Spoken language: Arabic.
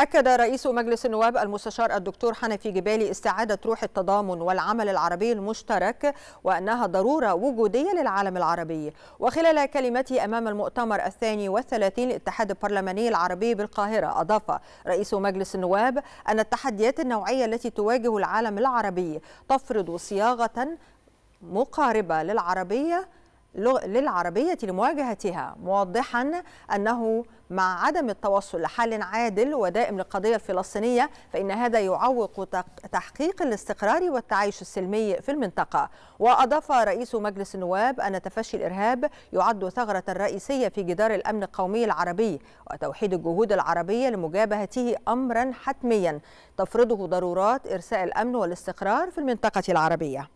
أكد رئيس مجلس النواب المستشار الدكتور حنفي جبالي استعادة روح التضامن والعمل العربي المشترك وأنها ضرورة وجودية للعالم العربي وخلال كلمته أمام المؤتمر الثاني والثلاثين للاتحاد البرلماني العربي بالقاهرة أضاف رئيس مجلس النواب أن التحديات النوعية التي تواجه العالم العربي تفرض صياغة مقاربة للعربية للعربية لمواجهتها موضحا أنه مع عدم التوصل لحل عادل ودائم للقضية الفلسطينية فإن هذا يعوق تحقيق الاستقرار والتعايش السلمي في المنطقة وأضاف رئيس مجلس النواب أن تفشي الإرهاب يعد ثغرة رئيسية في جدار الأمن القومي العربي وتوحيد الجهود العربية لمجابهته أمرا حتميا تفرضه ضرورات إرساء الأمن والاستقرار في المنطقة العربية